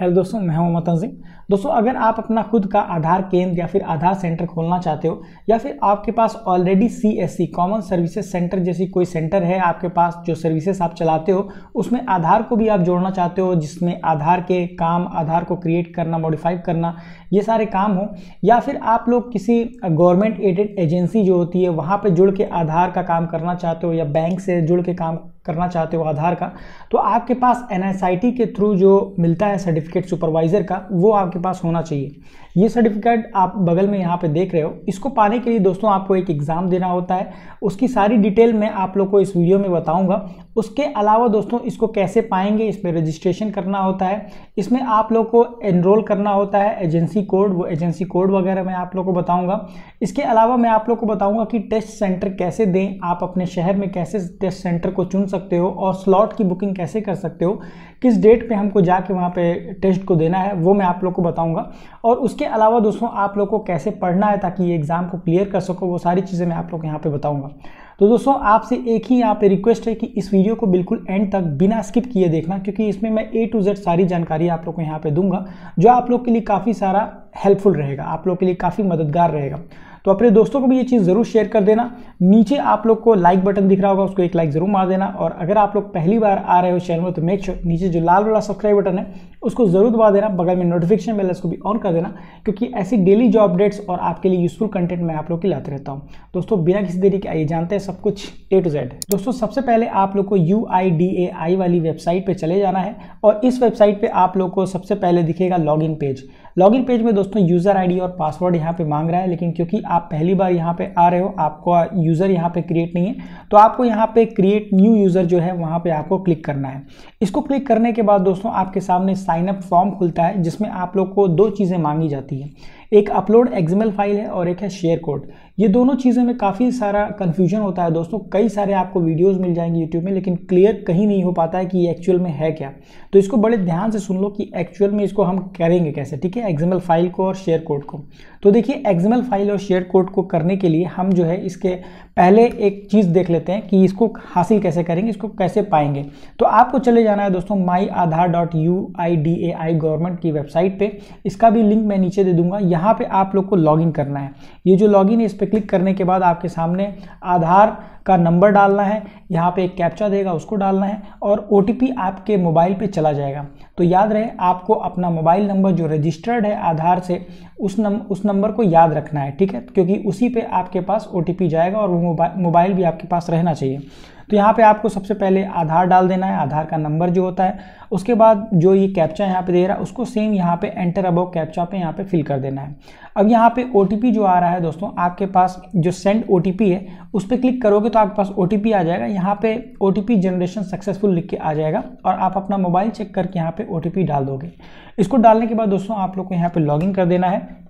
hello दोस्तों मैं हूं अमत सिंह दोस्तों अगर आप अपना खुद का आधार केंद्र या फिर आधार सेंटर खोलना चाहते हो या फिर आपके पास already C S C common services centre जैसी कोई सेंटर है आपके पास जो सर्विसेज आप चलाते हो उसमें आधार को भी आप जोड़ना चाहते हो जिसमें आधार के काम आधार को क्रिएट करना मॉडिफाई करना ये सारे काम हो या फिर आप लोग किसी गवर्नमेंट एडेड एजेंसी जो होती है वहाँ पर जुड़ के आधार का काम करना चाहते हो या बैंक से जुड़ के काम करना चाहते हो आधार का तो आपके पास एन के थ्रू जो मिलता है सर्टिफिकेट सुपरवाइज़र का वो आपके पास होना चाहिए ये सर्टिफिकेट आप बगल में यहाँ पे देख रहे हो इसको पाने के लिए दोस्तों आपको एक एग्ज़ाम देना होता है उसकी सारी डिटेल मैं आप लोग को इस वीडियो में बताऊँगा उसके अलावा दोस्तों इसको कैसे पाएंगे इसमें रजिस्ट्रेशन करना होता है इसमें आप लोग को एनरोल करना होता है एजेंसी कोड वो एजेंसी कोड वगैरह मैं आप लोग को बताऊँगा इसके अलावा मैं आप लोग को बताऊँगा कि टेस्ट सेंटर कैसे दें आप अपने शहर में कैसे टेस्ट सेंटर को चुन सकते हो और स्लॉट की बुकिंग कैसे कर सकते हो किस डेट पर हमको जाके वहाँ पर टेस्ट को देना है वो मैं आप लोग को बताऊँगा और उसके इसके अलावा दोस्तों आप लोग को कैसे पढ़ना है ताकि ये एग्ज़ाम को क्लियर कर सको वो सारी चीज़ें मैं आप लोग यहाँ पे बताऊंगा तो दोस्तों आपसे एक ही यहाँ पे रिक्वेस्ट है कि इस वीडियो को बिल्कुल एंड तक बिना स्किप किए देखना क्योंकि इसमें मैं ए टू जेड सारी जानकारी आप लोग को यहाँ पे दूंगा जो आप लोग के लिए काफ़ी सारा हेल्पफुल रहेगा आप लोग के लिए काफ़ी मददगार रहेगा तो अपने दोस्तों को भी ये चीज़ ज़रूर शेयर कर देना नीचे आप लोग को लाइक बटन दिख रहा होगा उसको एक लाइक ज़रूर मार देना और अगर आप लोग पहली बार आ रहे हो चैनल में तो मेक श्योर नीचे जो लाल वाला सब्सक्राइब बटन है उसको ज़रूर दबा देना बगल में नोटिफिकेशन बेल उसको भी ऑन कर देना क्योंकि ऐसी डेली जॉब अपडेट्स और आपके लिए यूजफुल कंटेंट मैं आप लोग के लाते रहता हूँ दोस्तों बिना किसी देरी के आइए जानते हैं सब कुछ ए टू जेड दोस्तों सबसे पहले आप लोग को यू वाली वेबसाइट पर चले जाना है और इस वेबसाइट पर आप लोग को सबसे पहले दिखेगा लॉगिन पेज लॉगिन पेज में दोस्तों यूज़र आईडी और पासवर्ड यहाँ पे मांग रहा है लेकिन क्योंकि आप पहली बार यहाँ पे आ रहे हो आपको यूज़र यहाँ पे क्रिएट नहीं है तो आपको यहाँ पे क्रिएट न्यू यूज़र जो है वहाँ पे आपको क्लिक करना है इसको क्लिक करने के बाद दोस्तों आपके सामने साइनअप फॉर्म खुलता है जिसमें आप लोग को दो चीज़ें मांगी जाती हैं एक अपलोड एक्सएमएल फाइल है और एक है शेयर कोड ये दोनों चीज़ों में काफ़ी सारा कन्फ्यूजन होता है दोस्तों कई सारे आपको वीडियोस मिल जाएंगे यूट्यूब में लेकिन क्लियर कहीं नहीं हो पाता है कि ये एक्चुअल में है क्या तो इसको बड़े ध्यान से सुन लो कि एक्चुअल में इसको हम करेंगे कैसे ठीक है एक्जमल फाइल को और शेयर कोड को तो देखिए एक्जमल फाइल और शेयर कोड को करने के लिए हम जो है इसके पहले एक चीज़ देख लेते हैं कि इसको हासिल कैसे करेंगे इसको कैसे पाएंगे तो आपको चले जाना है दोस्तों my Aadhaar dot U I D A I government की वेबसाइट पर इसका भी लिंक मैं नीचे दे दूंगा यहाँ यहाँ पे आप लोग को लॉगिन करना है ये जो लॉगिन है इस पर क्लिक करने के बाद आपके सामने आधार का नंबर डालना है यहाँ पे एक कैप्चा देगा उसको डालना है और ओ आपके मोबाइल पे चला जाएगा तो याद रहे आपको अपना मोबाइल नंबर जो रजिस्टर्ड है आधार से उस नम उस नंबर को याद रखना है ठीक है क्योंकि उसी पर आपके पास ओ जाएगा और वो मोबाइल भी आपके पास रहना चाहिए तो यहाँ पे आपको सबसे पहले आधार डाल देना है आधार का नंबर जो होता है उसके बाद जो ये कैप्चा यहाँ पे दे रहा है उसको सेम यहाँ पे एंटर अबव कैप्चा पे यहाँ पे फिल कर देना है अब यहाँ पे ओ जो आ रहा है दोस्तों आपके पास जो सेंड ओ है उस पर क्लिक करोगे तो आपके पास ओ आ जाएगा यहाँ पे ओ जनरेशन सक्सेसफुल लिख के आ जाएगा और आप अपना मोबाइल चेक करके यहाँ पे ओ डाल दोगे इसको डालने के बाद दोस्तों आप लोग को यहाँ पे लॉगिन कर देना है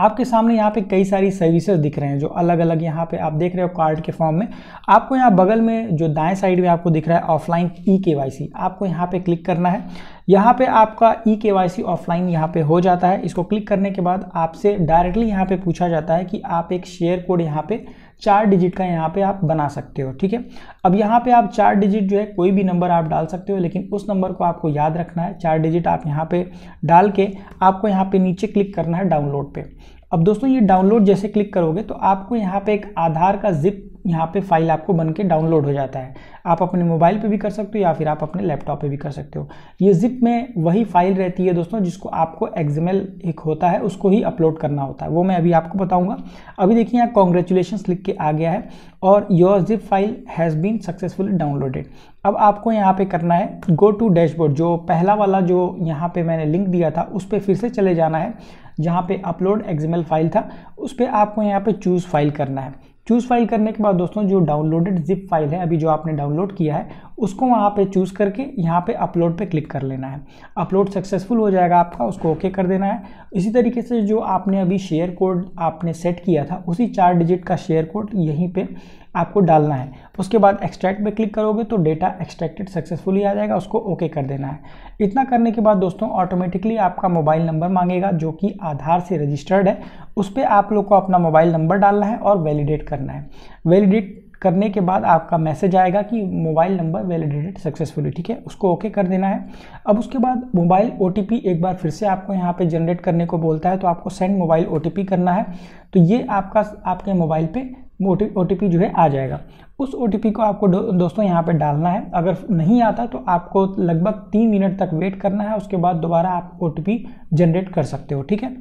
आपके सामने यहाँ पे कई सारी सर्विसेज दिख रहे हैं जो अलग अलग यहाँ पे आप देख रहे हो कार्ड के फॉर्म में आपको यहाँ बगल में जो दाएं साइड में आपको दिख रहा है ऑफलाइन ई के आपको यहाँ पे क्लिक करना है यहाँ पे आपका ई के वाई सी ऑफलाइन यहाँ पे हो जाता है इसको क्लिक करने के बाद आपसे डायरेक्टली यहाँ पे पूछा जाता है कि आप एक शेयर कोड यहाँ पे चार डिजिट का यहाँ पे आप बना सकते हो ठीक है अब यहाँ पे आप चार डिजिट जो है कोई भी नंबर आप डाल सकते हो लेकिन उस नंबर को आपको याद रखना है चार डिजिट आप यहाँ पे डाल के आपको यहाँ पे नीचे क्लिक करना है डाउनलोड पे अब दोस्तों ये डाउनलोड जैसे क्लिक करोगे तो आपको यहाँ पे एक आधार का जिप यहाँ पे फाइल आपको बन के डाउनलोड हो जाता है आप अपने मोबाइल पे भी कर सकते हो या फिर आप अपने लैपटॉप पे भी कर सकते हो ये जिप में वही फाइल रहती है दोस्तों जिसको आपको एग्जमेल एक होता है उसको ही अपलोड करना होता है वो मैं अभी आपको बताऊँगा अभी देखिए यहाँ कॉन्ग्रेचुलेशन लिख के आ गया है और your zip file has been successfully downloaded अब आपको यहाँ पे करना है गो टू डैशबोर्ड जो पहला वाला जो यहाँ पे मैंने लिंक दिया था उस पर फिर से चले जाना है जहाँ पे अपलोड एग्जामल फाइल था उस पर आपको यहाँ पे चूज़ फाइल करना है चूज़ फाइल करने के बाद दोस्तों जो डाउनलोडेड जिप फाइल है अभी जो आपने डाउनलोड किया है उसको वहाँ पे चूज़ करके यहाँ पे अपलोड पे क्लिक कर लेना है अपलोड सक्सेसफुल हो जाएगा आपका उसको ओके कर देना है इसी तरीके से जो आपने अभी शेयर कोड आपने सेट किया था उसी चार डिजिट का शेयर कोड यहीं पर आपको डालना है उसके बाद एक्सट्रैक्ट पे क्लिक करोगे तो डेटा एक्सट्रैक्टेड सक्सेसफुली आ जाएगा उसको ओके कर देना है इतना करने के बाद दोस्तों ऑटोमेटिकली आपका मोबाइल नंबर मांगेगा जो कि आधार से रजिस्टर्ड है उस पर आप लोग को अपना मोबाइल नंबर डालना है और वैलिडेट करना है वैलिडेट करने के बाद आपका मैसेज आएगा कि मोबाइल नंबर वैलिडेटेड सक्सेसफुली ठीक है उसको ओके कर देना है अब उसके बाद मोबाइल ओ एक बार फिर से आपको यहाँ पे जनरेट करने को बोलता है तो आपको सेंड मोबाइल ओ करना है तो ये आपका आपके मोबाइल पे वो ओ जो है आ जाएगा उस ओ को आपको दोस्तों यहाँ पर डालना है अगर नहीं आता तो आपको लगभग तीन मिनट तक वेट करना है उसके बाद दोबारा आप ओ जनरेट कर सकते हो ठीक है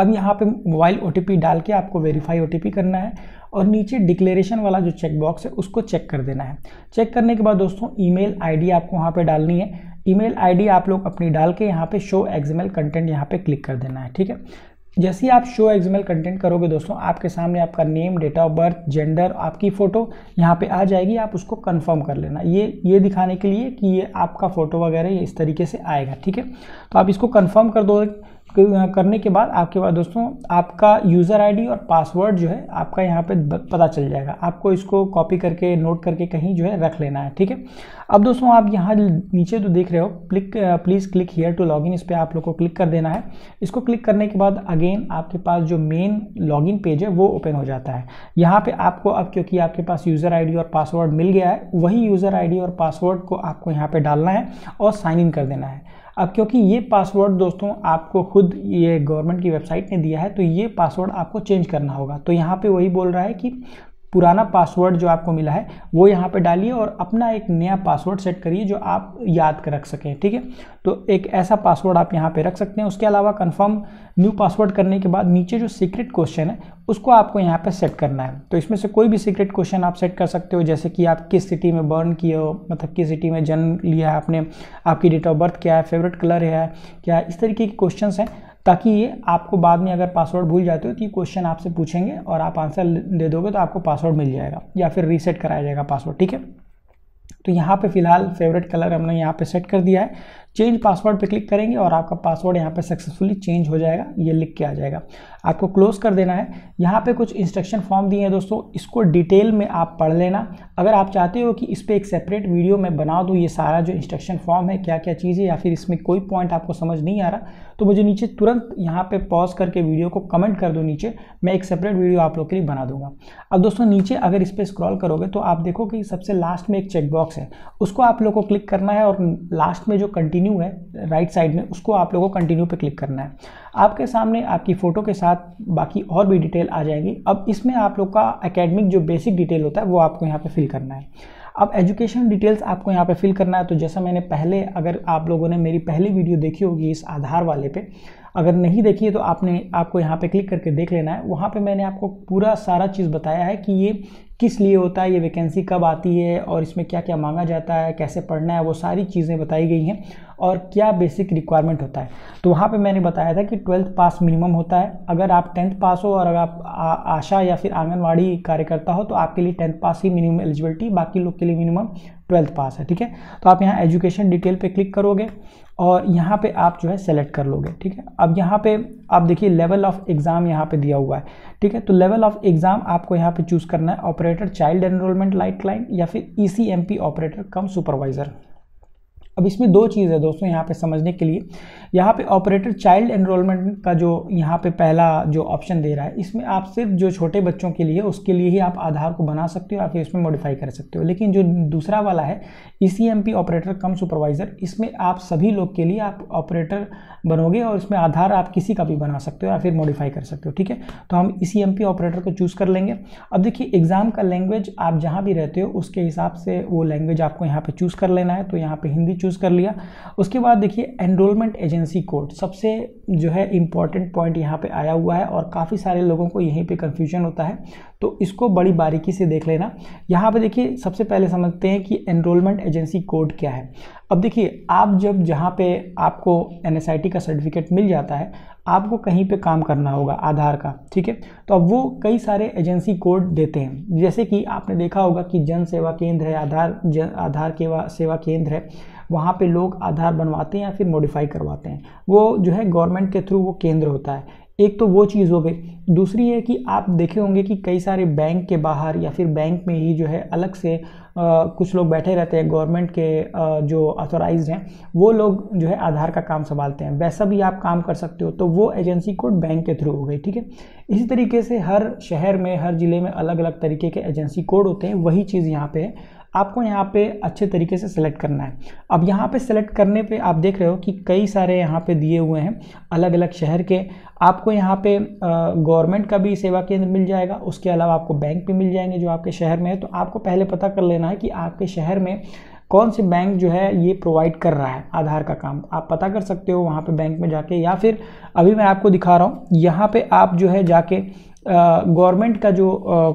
अब यहाँ पे मोबाइल ओ डाल के आपको वेरीफाई ओ करना है और नीचे डिक्लेरेशन वाला जो चेक बॉक्स है उसको चेक कर देना है चेक करने के बाद दोस्तों ईमेल आईडी आपको वहाँ पे डालनी है ईमेल आईडी आप लोग अपनी डाल के यहाँ पे शो एक्जमेल कंटेंट यहाँ पे क्लिक कर देना है ठीक है जैसे ही आप शो एक्सएमएल कंटेंट करोगे दोस्तों आपके सामने आपका name date of birth gender आपकी फ़ोटो यहाँ पे आ जाएगी आप उसको कंफर्म कर लेना ये ये दिखाने के लिए कि ये आपका फ़ोटो वगैरह इस तरीके से आएगा ठीक है तो आप इसको कंफर्म कर दोगे करने के बाद आपके बाद दोस्तों आपका यूज़र आईडी और पासवर्ड जो है आपका यहाँ पे पता चल जाएगा आपको इसको कॉपी करके नोट करके कहीं जो है रख लेना है ठीक है अब दोस्तों आप यहाँ नीचे तो देख रहे हो click please click here to login इस पर आप लोग को क्लिक कर देना है इसको क्लिक करने के बाद अगेन आपके पास जो मेन लॉगिन पेज है वो ओपन हो जाता है यहाँ पर आपको अब क्योंकि आपके पास यूज़र आई और पासवर्ड मिल गया है वही यूज़र आई और पासवर्ड को आपको यहाँ पर डालना है और साइन इन कर देना है अब क्योंकि ये पासवर्ड दोस्तों आपको खुद ये गवर्नमेंट की वेबसाइट ने दिया है तो ये पासवर्ड आपको चेंज करना होगा तो यहाँ पे वही बोल रहा है कि पुराना पासवर्ड जो आपको मिला है वो यहाँ पे डालिए और अपना एक नया पासवर्ड सेट करिए जो आप याद कर रख सकें ठीक है तो एक ऐसा पासवर्ड आप यहाँ पे रख सकते हैं उसके अलावा कंफर्म न्यू पासवर्ड करने के बाद नीचे जो सीक्रेट क्वेश्चन है उसको आपको यहाँ पे सेट करना है तो इसमें से कोई भी सीक्रेट क्वेश्चन आप सेट कर सकते हो जैसे कि आप किस सिटी में बर्न किए हो मतलब किस सिटी में जन्म लिया है आपने आपकी डेट ऑफ बर्थ क्या है फेवरेट कलर है क्या इस तरीके के क्वेश्चन हैं ताकि ये आपको बाद में अगर पासवर्ड भूल जाते हो तो ये क्वेश्चन आपसे पूछेंगे और आप आंसर दे दोगे तो आपको पासवर्ड मिल जाएगा या फिर रीसेट कराया जाएगा पासवर्ड ठीक है तो यहाँ पे फिलहाल फेवरेट कलर हमने यहाँ पे सेट कर दिया है चेंज पासवर्ड पे क्लिक करेंगे और आपका पासवर्ड यहाँ पे सक्सेसफुली चेंज हो जाएगा ये लिख के आ जाएगा आपको क्लोज कर देना है यहाँ पे कुछ इंस्ट्रक्शन फॉर्म दिए हैं दोस्तों इसको डिटेल में आप पढ़ लेना अगर आप चाहते हो कि इस पर एक सेपरेट वीडियो मैं बना दूँ ये सारा जो इंस्ट्रक्शन फॉर्म है क्या क्या चीज़ है या फिर इसमें कोई पॉइंट आपको समझ नहीं आ रहा तो मुझे नीचे तुरंत यहाँ पे पॉज करके वीडियो को कमेंट कर दो नीचे मैं एक सेपरेट वीडियो आप लोग के लिए बना दूंगा अब दोस्तों नीचे अगर इस पर स्क्रॉल करोगे तो आप देखो कि सबसे लास्ट में एक चेकबॉक्स है उसको आप लोग को क्लिक करना है और लास्ट में जो कंटिन्यू है राइट साइड में उसको आप लोग को कंटिन्यू पर क्लिक करना है आपके सामने आपकी फ़ोटो के साथ बाकी और भी डिटेल आ जाएगी अब इसमें आप लोग का अकेडमिक जो बेसिक डिटेल होता है वो आपको यहाँ पर फिल करना है अब एजुकेशन डिटेल्स आपको यहाँ पे फिल करना है तो जैसा मैंने पहले अगर आप लोगों ने मेरी पहली वीडियो देखी होगी इस आधार वाले पे अगर नहीं देखी है तो आपने आपको यहाँ पे क्लिक करके देख लेना है वहाँ पे मैंने आपको पूरा सारा चीज़ बताया है कि ये किस लिए होता है ये वैकेंसी कब आती है और इसमें क्या क्या मांगा जाता है कैसे पढ़ना है वो सारी चीज़ें बताई गई हैं और क्या बेसिक रिक्वायरमेंट होता है तो वहाँ पे मैंने बताया था कि ट्वेल्थ पास मिनिमम होता है अगर आप टेंथ पास हो और अगर आप आ, आशा या फिर आंगनवाड़ी कार्यकर्ता हो तो आपके लिए टेंथ पास ही मिनिमम एलिजिबिलिटी बाकी लोग के लिए मिनिमम ट्वेल्थ पास है ठीक है तो आप यहाँ एजुकेशन डिटेल पर क्लिक करोगे और यहाँ पे आप जो है सेलेक्ट कर लोगे ठीक है अब यहाँ पे आप देखिए लेवल ऑफ एग्ज़ाम यहाँ पे दिया हुआ है ठीक है तो लेवल ऑफ एग्ज़ाम आपको यहाँ पे चूज़ करना है operator child enrolment lite line या फिर E e operator cum supervisor अब इसमें दो चीज़ है दोस्तों यहाँ पे समझने के लिए यहाँ पे ऑपरेटर चाइल्ड एनरोलमेंट का जो यहाँ पे पहला जो ऑप्शन दे रहा है इसमें आप सिर्फ जो छोटे बच्चों के लिए उसके लिए ही आप आधार को बना सकते हो या फिर इसमें मॉडिफाई कर सकते हो लेकिन जो दूसरा वाला है E e operator cum supervisor इसमें आप सभी लोग के लिए आप ऑपरेटर बनोगे और इसमें आधार आप किसी का भी बना सकते हो या फिर मॉडिफाई कर सकते हो ठीक है तो हम ई e ऑपरेटर को चूज़ कर लेंगे अब देखिए एग्ज़ाम का लैंग्वेज आप जहाँ भी रहते हो उसके हिसाब से वो लैंग्वेज आपको यहाँ पर चूज़ कर लेना है तो यहाँ पर हिंदी चूज़ कर लिया उसके बाद देखिए एनरोलमेंट एजेंसी कोड सबसे जो है इम्पॉर्टेंट पॉइंट यहाँ पे आया हुआ है और काफ़ी सारे लोगों को यहीं पे कन्फ्यूजन होता है तो इसको बड़ी बारीकी से देख लेना यहाँ पे देखिए सबसे पहले समझते हैं कि एनरोलमेंट एजेंसी कोड क्या है अब देखिए आप जब जहाँ पे आपको एन का सर्टिफिकेट मिल जाता है आपको कहीं पे काम करना होगा आधार का ठीक है तो अब वो कई सारे एजेंसी कोड देते हैं जैसे कि आपने देखा होगा कि जन सेवा केंद्र है आधार जन आधार केवा सेवा केंद्र है वहाँ पे लोग आधार बनवाते हैं या फिर मॉडिफाई करवाते हैं वो जो है गवर्नमेंट के थ्रू वो केंद्र होता है एक तो वो चीज़ हो गई दूसरी है कि आप देखे होंगे कि कई सारे बैंक के बाहर या फिर बैंक में ही जो है अलग से आ, कुछ लोग बैठे रहते हैं गवर्नमेंट के आ, जो अथोराइज हैं वो लोग जो है आधार का काम संभालते हैं वैसा भी आप काम कर सकते हो तो वो एजेंसी कोड बैंक के थ्रू हो गई ठीक है इसी तरीके से हर शहर में हर ज़िले में अलग अलग तरीके के एजेंसी कोड होते हैं वही चीज़ यहाँ पर है आपको यहाँ पे अच्छे तरीके से सेलेक्ट करना है अब यहाँ पे सेलेक्ट करने पे आप देख रहे हो कि कई सारे यहाँ पे दिए हुए हैं अलग अलग शहर के आपको यहाँ पे गवर्नमेंट का भी सेवा केंद्र मिल जाएगा उसके अलावा आपको बैंक भी मिल जाएंगे जो आपके शहर में है तो आपको पहले पता कर लेना है कि आपके शहर में कौन से बैंक जो है ये प्रोवाइड कर रहा है आधार का काम आप पता कर सकते हो वहाँ पे बैंक में जाके या फिर अभी मैं आपको दिखा रहा हूँ यहाँ पे आप जो है जाके गवर्नमेंट का जो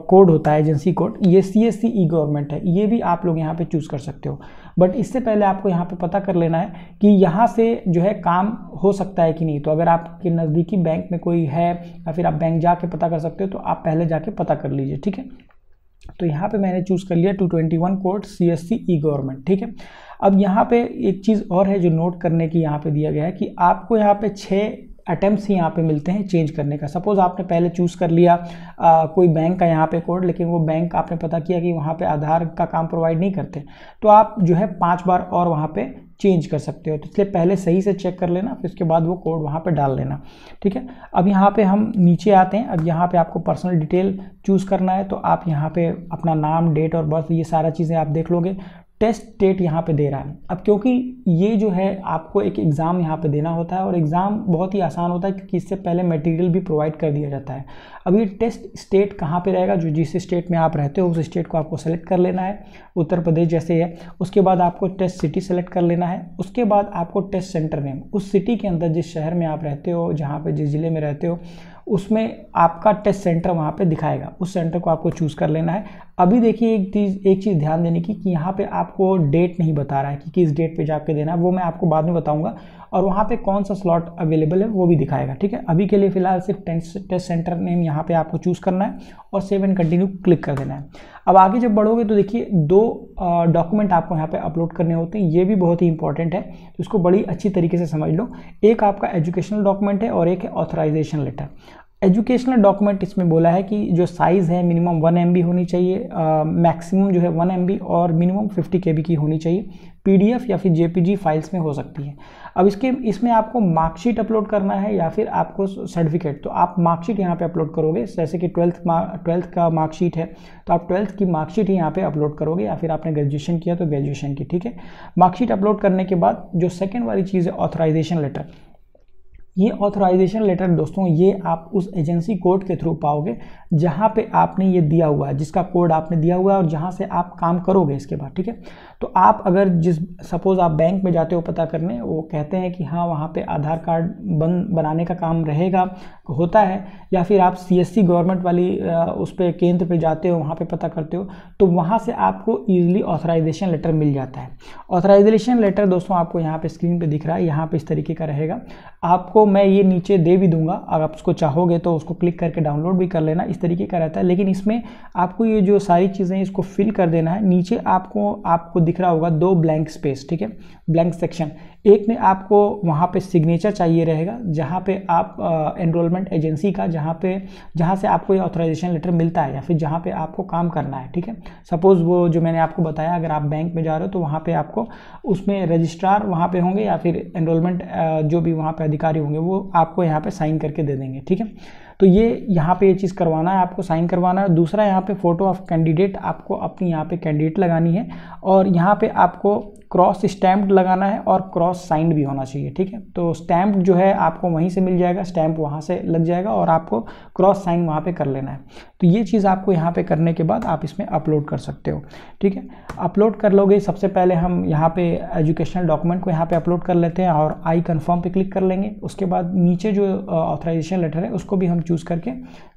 कोड होता है एजेंसी कोड ये सी एस सी ई गवर्नमेंट है ये भी आप लोग यहाँ पे चूज़ कर सकते हो बट इससे पहले आपको यहाँ पे पता कर लेना है कि यहाँ से जो है काम हो सकता है कि नहीं तो अगर आपके नज़दीकी बैंक में कोई है या फिर आप बैंक जा कर पता कर सकते हो तो आप पहले जाके पता कर लीजिए ठीक है तो यहाँ पे मैंने चूज़ कर लिया 221 code C S C E government ठीक है अब यहाँ पे एक चीज़ और है जो नोट करने की यहाँ पे दिया गया है कि आपको यहाँ पे छः अटैम्प्ट ही यहाँ पे मिलते हैं चेंज करने का सपोज़ आपने पहले चूज़ कर लिया आ, कोई बैंक का यहाँ पे कोड लेकिन वो बैंक आपने पता किया कि वहाँ पे आधार का काम प्रोवाइड नहीं करते तो आप जो है पाँच बार और वहाँ पे चेंज कर सकते हो तो इसलिए पहले सही से चेक कर लेना फिर उसके बाद वो कोड वहाँ पे डाल लेना ठीक है अब यहाँ पे हम नीचे आते हैं अब यहाँ पे आपको पर्सनल डिटेल चूज़ करना है तो आप यहाँ पे अपना नाम डेट और बर्थ ये सारा चीज़ें आप देख लोगे टेस्ट डेट यहाँ पे दे रहा है अब क्योंकि ये जो है आपको एक एग्ज़ाम यहाँ पे देना होता है और एग्ज़ाम बहुत ही आसान होता है क्योंकि इससे पहले मटेरियल भी प्रोवाइड कर दिया जाता है अब ये टेस्ट स्टेट कहाँ पे रहेगा जो जिस स्टेट में आप रहते हो उस स्टेट को आपको सेलेक्ट कर लेना है उत्तर प्रदेश जैसे है उसके बाद आपको टेस्ट सिटी सेलेक्ट कर लेना है उसके बाद आपको टेस्ट सेंटर नेम उस सिटी के अंदर जिस शहर में आप रहते हो जहाँ पर जिस ज़िले में रहते हो उसमें आपका टेस्ट सेंटर वहाँ पे दिखाएगा उस सेंटर को आपको चूज़ कर लेना है अभी देखिए एक चीज़ एक चीज़ ध्यान देने की कि यहाँ पे आपको डेट नहीं बता रहा है कि किस डेट पे जाके देना है वो मैं आपको बाद में बताऊंगा और वहाँ पे कौन सा स्लॉट अवेलेबल है वो भी दिखाएगा ठीक है अभी के लिए फिलहाल सिर्फ टेस्ट सेंटर नेम यहाँ पे आपको चूज़ करना है और सेव एंड कंटिन्यू क्लिक कर देना है अब आगे जब बढ़ोगे तो देखिए दो डॉक्यूमेंट आपको यहाँ पे अपलोड करने होते हैं ये भी बहुत ही इंपॉर्टेंट है तो इसको बड़ी अच्छी तरीके से समझ लो एक आपका एजुकेशनल डॉक्यूमेंट है और एक है ऑथराइजेशन लेटर एजुकेशनल डॉक्यूमेंट इसमें बोला है कि जो साइज़ है मिनिमम वन एम होनी चाहिए मैक्सिमम जो है वन एम और मिनिमम फिफ्टी के की होनी चाहिए एफ या फिर जी फाइल्स में हो सकती है अब इसके इसमें आपको मार्कशीट अपलोड करना है या फिर आपको सर्टिफिकेट तो आप मार्कशीट यहाँ पे अपलोड करोगे जैसे कि ट्वेल्थ ट्वेल्थ का मार्कशीट है तो आप ट्वेल्थ की मार्कशीट यहाँ पे अपलोड करोगे या फिर आपने ग्रेजुएशन किया तो ग्रेजुएशन की ठीक है मार्कशीट अपलोड करने के बाद जो सेकेंड वाली चीज़ है ऑथराइजेशन लेटर ये ऑथराइजेशन लेटर दोस्तों ये आप उस एजेंसी कोड के थ्रू पाओगे जहाँ पे आपने ये दिया हुआ है जिसका कोड आपने दिया हुआ है और जहाँ से आप काम करोगे इसके बाद ठीक है तो आप अगर जिस सपोज़ आप बैंक में जाते हो पता करने वो कहते हैं कि हाँ वहाँ पे आधार कार्ड बन बनाने का काम रहेगा होता है या फिर आप सीएससी गवर्नमेंट वाली उस पर केंद्र पे जाते हो वहाँ पे पता करते हो तो वहाँ से आपको ईजिली ऑथराइजेशन लेटर मिल जाता है ऑथराइजेशन लेटर दोस्तों आपको यहाँ पर स्क्रीन पर दिख रहा है यहाँ पर इस तरीके का रहेगा आपको मैं ये नीचे दे भी दूंगा अगर आप उसको चाहोगे तो उसको क्लिक करके डाउनलोड भी कर लेना इस तरीके का रहता है लेकिन इसमें आपको ये जो सारी चीज़ें इसको फिल कर देना है नीचे आपको आपको दिख रहा होगा दो ब्लैंक स्पेस ठीक है ब्लैंक सेक्शन एक में आपको वहाँ पे सिग्नेचर चाहिए रहेगा जहाँ पे आप एनरोलमेंट एजेंसी का जहाँ पे जहाँ से आपको ये ऑथोराइजेशन लेटर मिलता है या फिर जहाँ पे आपको काम करना है ठीक है सपोज़ वो जो मैंने आपको बताया अगर आप बैंक में जा रहे हो तो वहाँ पर आपको उसमें रजिस्ट्रार वहाँ पर होंगे या फिर एनरोलमेंट जो भी वहाँ पर अधिकारी होंगे वो आपको यहाँ पर साइन करके दे देंगे ठीक है तो ये यहाँ पे ये चीज़ करवाना है आपको साइन करवाना है दूसरा यहाँ पे फ़ोटो ऑफ कैंडिडेट आपको अपनी यहाँ पे कैंडिडेट लगानी है और यहाँ पे आपको क्रॉस स्टैम्प्ड लगाना है और क्रॉस साइंड भी होना चाहिए ठीक है तो स्टैम्प जो है आपको वहीं से मिल जाएगा स्टैम्प वहाँ से लग जाएगा और आपको क्रॉस साइन वहाँ पर कर लेना है तो ये चीज़ आपको यहाँ पे करने के बाद आप इसमें अपलोड कर सकते हो ठीक है अपलोड कर लोगे सबसे पहले हम यहाँ पे एजुकेशनल डॉक्यूमेंट को यहाँ पे अपलोड कर लेते हैं और आई कन्फर्म पे क्लिक कर लेंगे उसके बाद नीचे जो ऑथराइजेशन लेटर है उसको भी हम चूज़ करके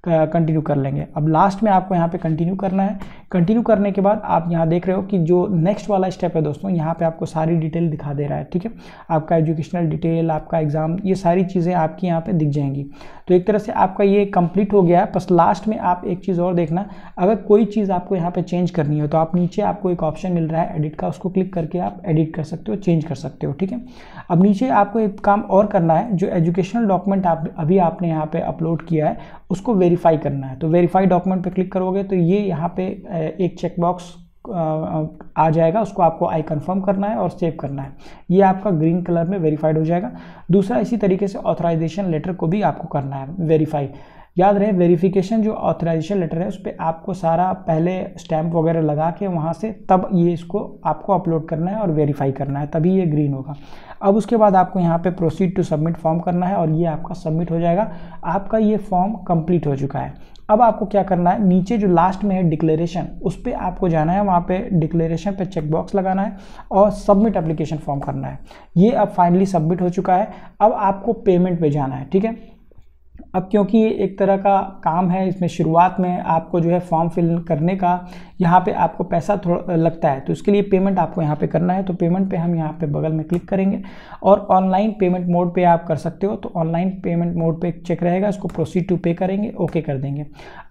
कंटिन्यू कर लेंगे अब लास्ट में आपको यहाँ पर कंटिन्यू करना है कंटिन्यू करने के बाद आप यहाँ देख रहे हो कि जो नेक्स्ट वाला स्टेप है दोस्तों यहाँ पर आपको सारी डिटेल दिखा दे रहा है ठीक है आपका एजुकेशनल डिटेल आपका एग्ज़ाम ये सारी चीज़ें आपकी यहाँ पर दिख जाएंगी तो एक तरह से आपका ये कंप्लीट हो गया है बस लास्ट में आप एक एक चीज़ और देखना अगर कोई चीज़ आपको यहाँ पे चेंज करनी हो तो आप नीचे आपको एक ऑप्शन मिल रहा है एडिट का उसको क्लिक करके आप एडिट कर सकते हो चेंज कर सकते हो ठीक है अब नीचे आपको एक काम और करना है जो एजुकेशनल डॉक्यूमेंट आप अभी आपने यहाँ पर अपलोड किया है उसको वेरीफाई करना है तो वेरीफाई डॉक्यूमेंट पर क्लिक करोगे तो ये यहाँ पर एक चेकबॉक्स आ जाएगा उसको आपको आई कंफर्म करना है और सेव करना है ये आपका ग्रीन कलर में वेरीफाइड हो जाएगा दूसरा इसी तरीके से ऑथराइजेशन लेटर को भी आपको करना है वेरीफाई याद रहे वेरिफिकेशन जो ऑथराइजेशन लेटर है उस पर आपको सारा पहले स्टैंप वगैरह लगा के वहाँ से तब ये इसको आपको अपलोड करना है और वेरीफाई करना है तभी ये ग्रीन होगा अब उसके बाद आपको यहाँ पे प्रोसीड टू सबमिट फॉर्म करना है और ये आपका सबमिट हो जाएगा आपका ये फॉर्म कंप्लीट हो चुका है अब आपको क्या करना है नीचे जो लास्ट में है डिक्लेरेशन उस पर आपको जाना है वहाँ पे डिक्लेरेशन पे चेकबॉक्स लगाना है और सबमिट एप्लीकेशन फॉर्म करना है ये अब फाइनली सबमिट हो चुका है अब आपको पेमेंट पे जाना है ठीक है अब क्योंकि एक तरह का काम है इसमें शुरुआत में आपको जो है फॉर्म फिल करने का यहाँ पे आपको पैसा थोड़ा लगता है तो इसके लिए पेमेंट आपको यहाँ पे करना है तो पेमेंट पे हम यहाँ पे बगल में क्लिक करेंगे और ऑनलाइन पेमेंट मोड पे आप कर सकते हो तो ऑनलाइन पेमेंट मोड पे चेक रहेगा इसको प्रोसीड टू पे करेंगे ओके कर देंगे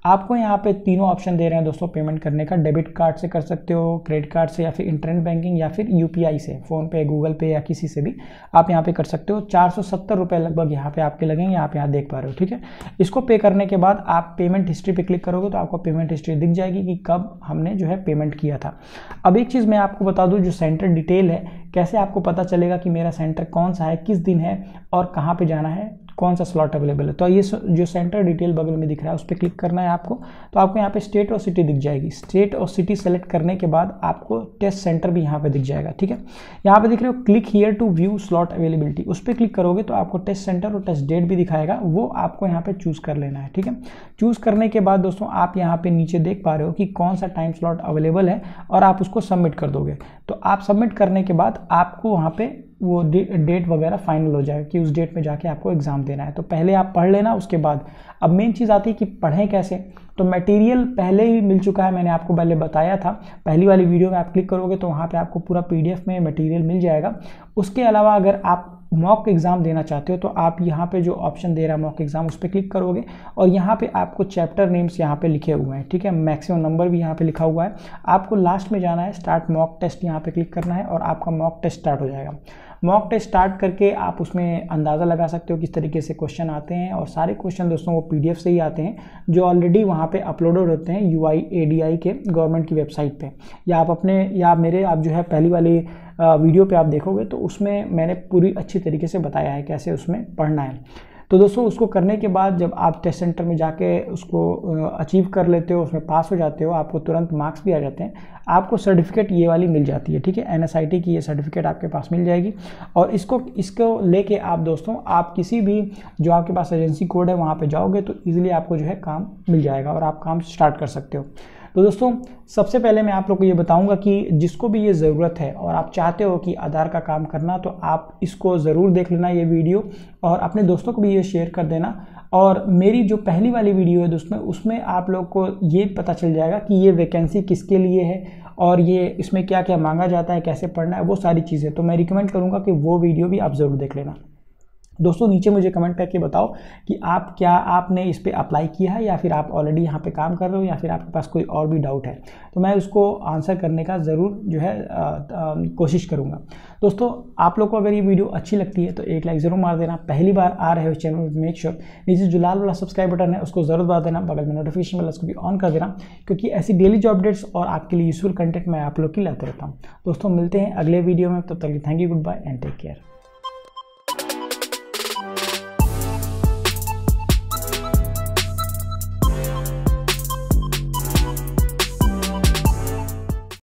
आपको यहाँ पे तीनों ऑप्शन दे रहे हैं दोस्तों पेमेंट करने का डेबिट कार्ड से कर सकते हो क्रेडिट कार्ड से या फिर इंटरनेट बैंकिंग या फिर यू से फ़ोनपे गूगल पे या किसी से भी आप यहाँ पे कर सकते हो चार लगभग यहाँ पे आपके लगेंगे आप यहाँ देख पा रहे हो ठीक है इसको पे करने के बाद आप पेमेंट हिस्ट्री पे क्लिक करोगे तो आपको पेमेंट हिस्ट्री दिख जाएगी कि कब हम हमने जो है पेमेंट किया था अब एक चीज़ मैं आपको बता दूँ जो सेंटर डिटेल है कैसे आपको पता चलेगा कि मेरा सेंटर कौन सा है किस दिन है और कहाँ पर जाना है कौन सा स्लॉट अवेलेबल है तो ये जो सेंटर डिटेल बगल में दिख रहा है उस पर क्लिक करना है आपको तो आपको यहाँ पे स्टेट और सिटी दिख जाएगी स्टेट और सिटी सेलेक्ट करने के बाद आपको टेस्ट सेंटर भी यहाँ पे दिख जाएगा ठीक है यहाँ पे दिख रहे हो click here to view slot availability उस पर क्लिक करोगे तो आपको टेस्ट सेंटर और टेस्ट डेट भी दिखाएगा वो आपको यहाँ पर चूज़ कर लेना है ठीक है चूज़ करने के बाद दोस्तों आप यहाँ पर नीचे देख पा रहे हो कि कौन सा टाइम स्लॉट अवेलेबल है और आप उसको सबमिट कर दोगे तो आप सबमिट करने के बाद आपको वहाँ पर वो डेट वगैरह फाइनल हो जाए कि उस डेट में जाके आपको एग्ज़ाम देना है तो पहले आप पढ़ लेना उसके बाद अब मेन चीज़ आती है कि पढ़ें कैसे तो मटेरियल पहले ही मिल चुका है मैंने आपको पहले बताया था पहली वाली वीडियो में आप क्लिक करोगे तो वहाँ पे आपको पूरा पीडीएफ में मटेरियल मिल जाएगा उसके अलावा अगर आप मॉक एग्ज़ाम देना चाहते हो तो आप यहाँ पे जो ऑप्शन दे रहा है मॉक एग्ज़ाम उस पर क्लिक करोगे और यहाँ पे आपको चैप्टर नेम्स यहाँ पे लिखे हुए हैं ठीक है मैक्सिमम नंबर भी यहाँ पे लिखा हुआ है आपको लास्ट में जाना है स्टार्ट मॉक टेस्ट यहाँ पे क्लिक करना है और आपका मॉक टेस्ट स्टार्ट हो जाएगा मॉक टेस्ट स्टार्ट करके आप उसमें अंदाज़ा लगा सकते हो किस तरीके से क्वेश्चन आते हैं और सारे क्वेश्चन दोस्तों वो पी से ही आते हैं जो ऑलरेडी वहाँ पर अपलोडेड होते हैं यू आई के गवर्नमेंट की वेबसाइट पर या आप अपने या मेरे आप जो है पहली वाली वीडियो पे आप देखोगे तो उसमें मैंने पूरी अच्छी तरीके से बताया है कैसे उसमें पढ़ना है तो दोस्तों उसको करने के बाद जब आप टेस्ट सेंटर में जाके उसको अचीव कर लेते हो उसमें पास हो जाते हो आपको तुरंत मार्क्स भी आ जाते हैं आपको सर्टिफिकेट ये वाली मिल जाती है ठीक है एन की ये सर्टिफिकेट आपके पास मिल जाएगी और इसको इसको लेके आप दोस्तों आप किसी भी जो आपके पास एजेंसी कोड है वहाँ पर जाओगे तो ईजिली आपको जो है काम मिल जाएगा और आप काम स्टार्ट कर सकते हो तो दोस्तों सबसे पहले मैं आप लोग को ये बताऊंगा कि जिसको भी ये ज़रूरत है और आप चाहते हो कि आधार का काम करना तो आप इसको ज़रूर देख लेना ये वीडियो और अपने दोस्तों को भी ये शेयर कर देना और मेरी जो पहली वाली वीडियो है दोस्तों उसमें आप लोग को ये पता चल जाएगा कि ये वैकेंसी किसके लिए है और ये इसमें क्या क्या मांगा जाता है कैसे पढ़ना है वो सारी चीज़ें तो मैं रिकमेंड करूँगा कि वो वीडियो भी आप ज़रूर देख लेना दोस्तों नीचे मुझे कमेंट करके बताओ कि आप क्या आपने इस पर अप्लाई किया है या फिर आप ऑलरेडी यहाँ पे काम कर रहे हो या फिर आपके पास कोई और भी डाउट है तो मैं उसको आंसर करने का ज़रूर जो है आ, आ, कोशिश करूँगा दोस्तों आप लोग को अगर ये वीडियो अच्छी लगती है तो एक लाइक ज़रूर मार देना पहली बार आ रहे हो चैनल में मेक श्योर नीचे जो लाल वाला सब्सक्राइब बटन है उसको ज़रूर मार देना बगल में नोटिफिकेशन वाला उसको भी ऑन कर देना क्योंकि ऐसी डेली जो अपडेट्स और आपके लिए यूजफुल कंटेंट मैं आप लोग की लाते रहता हूँ दोस्तों मिलते हैं अगले वीडियो में तब तक thank you goodbye and take care